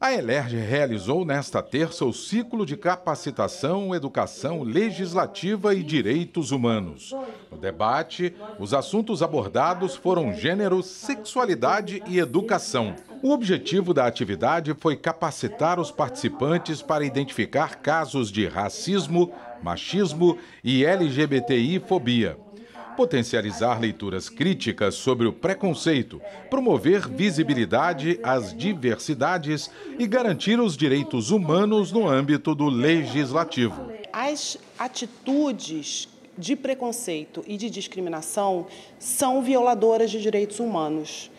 A Elerj realizou nesta terça o ciclo de capacitação, educação legislativa e direitos humanos. No debate, os assuntos abordados foram gênero, sexualidade e educação. O objetivo da atividade foi capacitar os participantes para identificar casos de racismo, machismo e LGBTI-fobia potencializar leituras críticas sobre o preconceito, promover visibilidade às diversidades e garantir os direitos humanos no âmbito do legislativo. As atitudes de preconceito e de discriminação são violadoras de direitos humanos.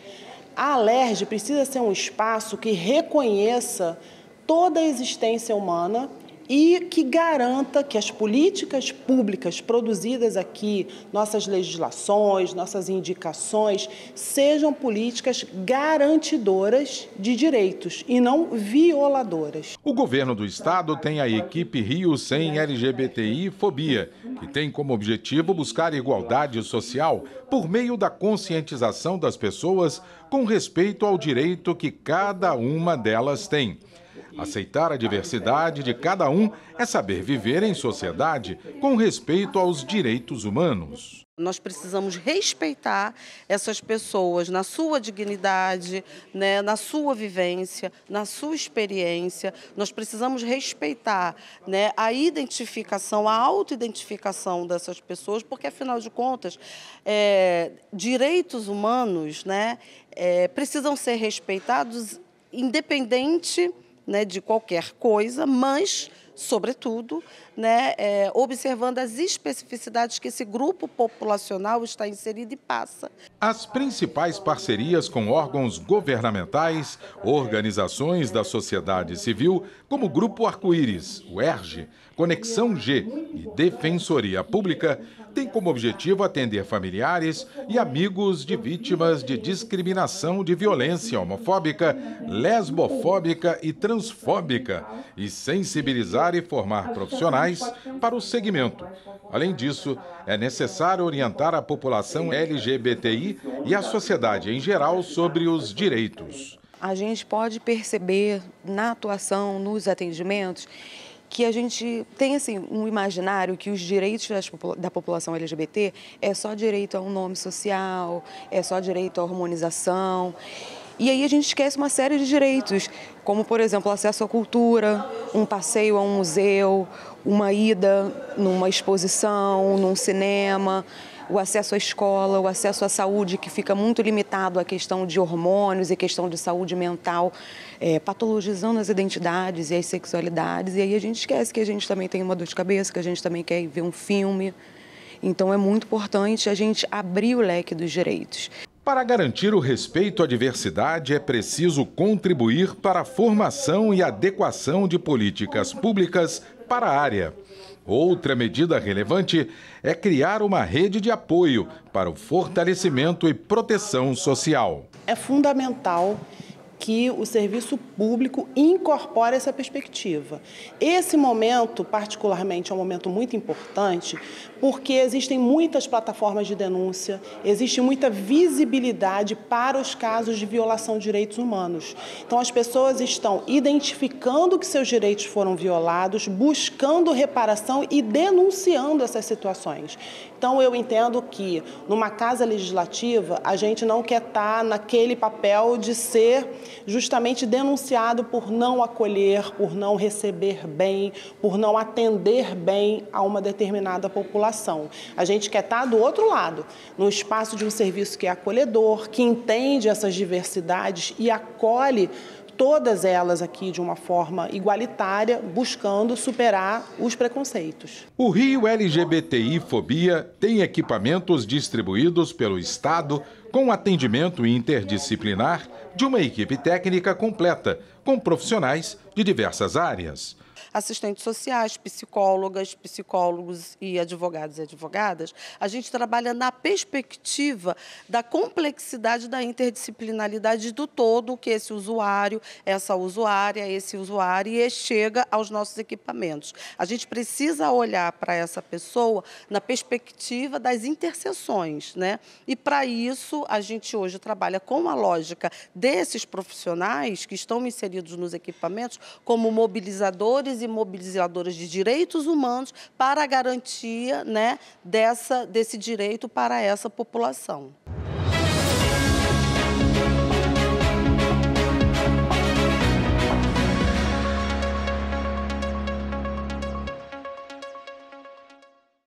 A Alerj precisa ser um espaço que reconheça toda a existência humana e que garanta que as políticas públicas produzidas aqui, nossas legislações, nossas indicações, sejam políticas garantidoras de direitos e não violadoras. O governo do estado tem a equipe Rio Sem LGBTI Fobia, que tem como objetivo buscar igualdade social por meio da conscientização das pessoas com respeito ao direito que cada uma delas tem. Aceitar a diversidade de cada um é saber viver em sociedade com respeito aos direitos humanos. Nós precisamos respeitar essas pessoas na sua dignidade, né, na sua vivência, na sua experiência. Nós precisamos respeitar né, a identificação, a autoidentificação dessas pessoas, porque, afinal de contas, é, direitos humanos né, é, precisam ser respeitados independente né, de qualquer coisa, mas sobretudo, né, é, observando as especificidades que esse grupo populacional está inserido e passa. As principais parcerias com órgãos governamentais, organizações da sociedade civil, como o Grupo Arco-Íris, o ERGE, Conexão G e Defensoria Pública, têm como objetivo atender familiares e amigos de vítimas de discriminação de violência homofóbica, lesbofóbica e transfóbica e sensibilizar capacitar e formar profissionais para o segmento. Além disso, é necessário orientar a população LGBTI e a sociedade em geral sobre os direitos. A gente pode perceber na atuação, nos atendimentos, que a gente tem assim um imaginário que os direitos da população LGBT é só direito a um nome social, é só direito à harmonização. E aí a gente esquece uma série de direitos, como por exemplo acesso à cultura, um passeio a um museu, uma ida numa exposição, num cinema, o acesso à escola, o acesso à saúde, que fica muito limitado à questão de hormônios e questão de saúde mental, é, patologizando as identidades e as sexualidades. E aí a gente esquece que a gente também tem uma dor de cabeça, que a gente também quer ver um filme. Então é muito importante a gente abrir o leque dos direitos. Para garantir o respeito à diversidade, é preciso contribuir para a formação e adequação de políticas públicas para a área. Outra medida relevante é criar uma rede de apoio para o fortalecimento e proteção social. É fundamental que o serviço público incorpore essa perspectiva. Esse momento, particularmente, é um momento muito importante porque existem muitas plataformas de denúncia, existe muita visibilidade para os casos de violação de direitos humanos. Então, as pessoas estão identificando que seus direitos foram violados, buscando reparação e denunciando essas situações. Então, eu entendo que numa casa legislativa, a gente não quer estar tá naquele papel de ser justamente denunciado por não acolher, por não receber bem, por não atender bem a uma determinada população. A gente quer estar do outro lado, no espaço de um serviço que é acolhedor, que entende essas diversidades e acolhe todas elas aqui de uma forma igualitária, buscando superar os preconceitos. O Rio LGBTI Fobia tem equipamentos distribuídos pelo Estado com atendimento interdisciplinar de uma equipe técnica completa, com profissionais de diversas áreas assistentes sociais, psicólogas, psicólogos e advogados e advogadas, a gente trabalha na perspectiva da complexidade da interdisciplinaridade do todo que esse usuário, essa usuária, esse usuário e chega aos nossos equipamentos. A gente precisa olhar para essa pessoa na perspectiva das interseções, né? E para isso a gente hoje trabalha com a lógica desses profissionais que estão inseridos nos equipamentos como mobilizadores e mobilizadoras de direitos humanos para a garantia né, dessa, desse direito para essa população.